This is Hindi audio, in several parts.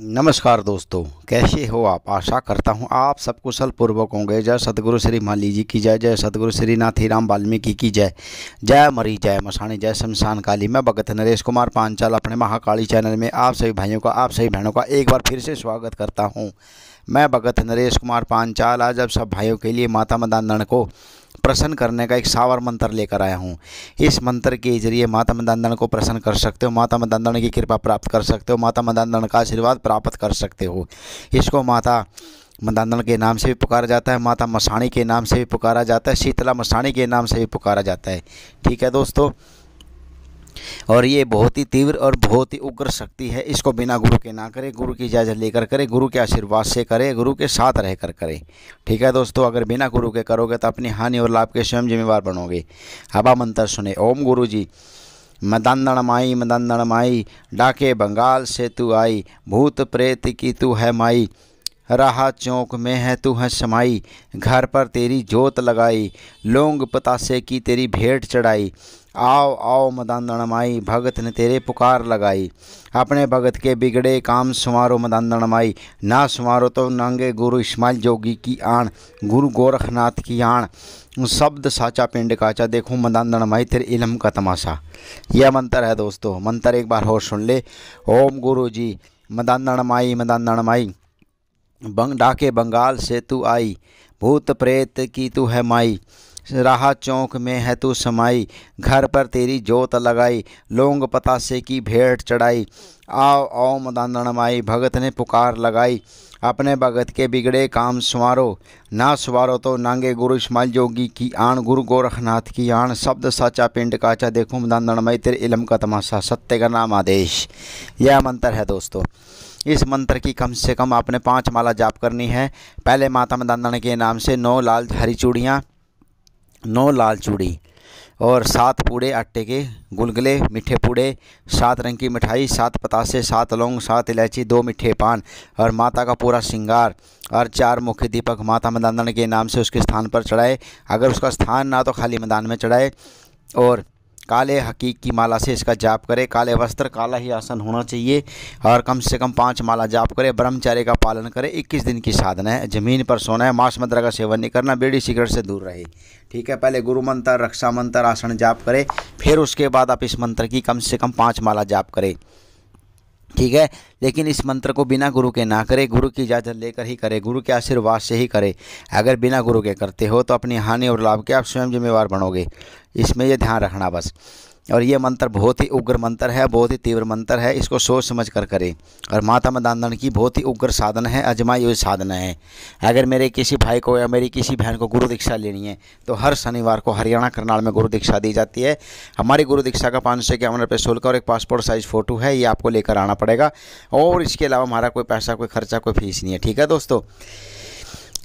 नमस्कार दोस्तों कैसे हो आप आशा करता हूँ आप सब कुशल पूर्वक होंगे जय सतगुरु श्री माली जी की जय जय सतगुरु श्री नाथी राम वाल्मीकि की जय जय मरी जय मसानी जय शमशान काली मैं भगत नरेश कुमार पांचाल अपने महाकाली चैनल में आप सभी भाइयों का आप सभी बहनों का एक बार फिर से स्वागत करता हूँ मैं भगत नरेश कुमार पांचाल आज अब सब भाइयों के लिए माता मदान को प्रसन्न करने का एक सावर मंत्र लेकर आया हूँ इस मंत्र के जरिए माता मदानंदन को प्रसन्न कर सकते हो माता मदानंदन की कृपा प्राप्त कर सकते हो माता मदानंदन का आशीर्वाद प्राप्त कर सकते हो इसको माता मदानंदन के नाम से भी पुकारा जाता है माता मसाणी के नाम से भी पुकारा जाता है शीतला मसाणी के नाम से भी पुकारा जाता है ठीक है दोस्तों और ये बहुत ही तीव्र और बहुत ही उग्र शक्ति है इसको बिना गुरु के ना करें गुरु की इजाज़त लेकर करें गुरु के आशीर्वाद से करें गुरु के साथ रहकर करें ठीक है दोस्तों अगर बिना गुरु के करोगे तो अपनी हानि और लाभ के स्वयं जिम्मेवार बनोगे हवा मंत्र सुने ओम गुरु जी माई मदंदणमाई माई डाके बंगाल से तू आई भूत प्रेत की तू है माई राहा चौक में है तू है समाई घर पर तेरी जोत लगाई लोंग पतासे की तेरी भेंट चढ़ाई आओ आओ मदान दणमाई भगत ने तेरे पुकार लगाई अपने भगत के बिगड़े काम सुमारो मदान दणमाई ना सुमारो तो नांगे गुरु इस्माइल जोगी की आण गुरु गोरखनाथ की आण शब्द साचा पिंड काचा देखूं मदान दणमाई तेरे इलम का तमाशा यह मंत्र है दोस्तों मंत्र एक बार और सुन ले ओम गुरु जी मदान दणमाई मदान दणमाई बंग डाके बंगाल से तू आई भूत प्रेत की तू है माई राह चौंक में है तू समाई घर पर तेरी जोत लगाई लोंग पतासे की भेंट चढ़ाई आओ आओ मदान माई भगत ने पुकार लगाई अपने भगत के बिगड़े काम सुवारो ना सुवारो तो नांगे गुरु इस्माइल जोगी की आण गुरु गोरखनाथ की आण शब्द साचा पिंड काचा देखो मदान माई तेरे इलम का तमाशा सत्य का नाम आदेश यह मंत्र है दोस्तों इस मंत्र की कम से कम आपने पाँच माला जाप करनी है पहले माता मदान के नाम से नौ लाल हरी चूड़ियाँ नौ लाल चूड़ी और सात पूड़े आटे के गुलगुले मीठे पूड़े सात रंग की मिठाई सात पतासे सात लौंग सात इलायची दो मीठे पान और माता का पूरा श्रृंगार और चार मुख्य दीपक माता मदान के नाम से उसके स्थान पर चढ़ाए अगर उसका स्थान ना तो खाली मैदान में चढ़ाए और काले हकीक की माला से इसका जाप करें काले वस्त्र काला ही आसन होना चाहिए और कम से कम पाँच माला जाप करें ब्रह्मचर्य का पालन करें इक्कीस दिन की साधना है ज़मीन पर सोना है मांस मद्रा का सेवन नहीं करना बेड़ी सिगरेट से दूर रहे ठीक है पहले गुरु मंत्र रक्षा मंत्र आसन जाप करें फिर उसके बाद आप इस मंत्र की कम से कम पाँच माला जाप करें ठीक है लेकिन इस मंत्र को बिना गुरु के ना करें गुरु की इजाज़त लेकर ही करें गुरु के आशीर्वाद से ही करें अगर बिना गुरु के करते हो तो अपनी हानि और लाभ के आप स्वयं जिम्मेवार बनोगे इसमें यह ध्यान रखना बस और ये मंत्र बहुत ही उग्र मंत्र है बहुत ही तीव्र मंत्र है इसको सोच समझ कर करें और माता मदानंदन की बहुत ही उग्र साधन है अजमाय योज साधना है अगर मेरे किसी भाई को या मेरी किसी बहन को गुरु दीक्षा लेनी है तो हर शनिवार को हरियाणा करनाल में गुरु दीक्षा दी जाती है हमारी गुरु दीक्षा का पाँच सौ इक्यावन रुपये शुल्क और एक पासपोर्ट साइज़ फ़ोटो है ये आपको लेकर आना पड़ेगा और इसके अलावा हमारा कोई पैसा कोई खर्चा कोई फीस नहीं है ठीक है दोस्तों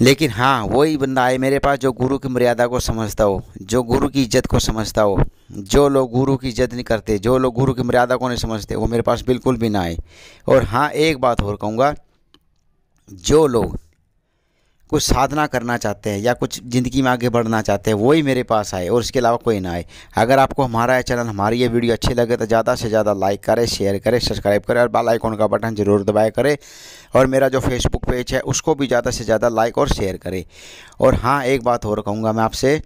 लेकिन हाँ वही बंदा आए मेरे पास जो गुरु की मर्यादा को समझता हो जो गुरु की इज्जत को समझता हो जो लोग गुरु की इज्जत नहीं करते जो लोग गुरु की मर्यादा को नहीं समझते वो मेरे पास बिल्कुल भी ना आए और हाँ एक बात और कहूँगा जो लोग कुछ साधना करना चाहते हैं या कुछ ज़िंदगी में आगे बढ़ना चाहते हैं वही मेरे पास आए और इसके अलावा कोई ना आए अगर आपको हमारा ये चैनल हमारी ये वीडियो अच्छी लगे तो ज़्यादा से ज़्यादा लाइक करें शेयर करें सब्सक्राइब करें और बाल आइकॉन का बटन ज़रूर दबाया करें और मेरा जो फेसबुक पेज है उसको भी ज़्यादा से ज़्यादा लाइक और शेयर करें और हाँ एक बात और कहूँगा मैं आपसे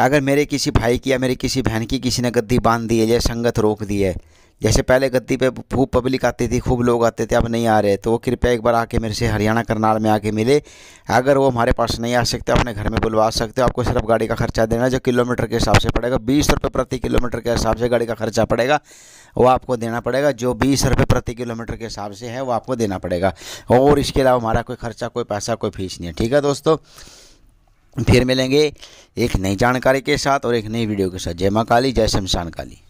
अगर मेरे किसी भाई की या मेरी किसी बहन की किसी ने गद्दी बांध दी है या संगत रोक दी है जैसे पहले गद्दी पे खूब पब्लिक आती थी खूब लोग आते थे अब नहीं आ रहे तो वो कृपया एक बार आके मेरे से हरियाणा करनाल में आके मिले अगर वो हमारे पास नहीं आ सकते अपने घर में बुलवा सकते हो आपको सिर्फ गाड़ी का खर्चा देना जो किलोमीटर के हिसाब से पड़ेगा बीस रुपये प्रति किलोमीटर के हिसाब से गाड़ी का खर्चा पड़ेगा वो आपको देना पड़ेगा जो बीस रुपये प्रति किलोमीटर के हिसाब से है वो आपको देना पड़ेगा और इसके अलावा हमारा कोई खर्चा कोई पैसा कोई फीस नहीं है ठीक है दोस्तों फिर मिलेंगे एक नई जानकारी के साथ और एक नई वीडियो के साथ जय माँ काली जय शमशान काली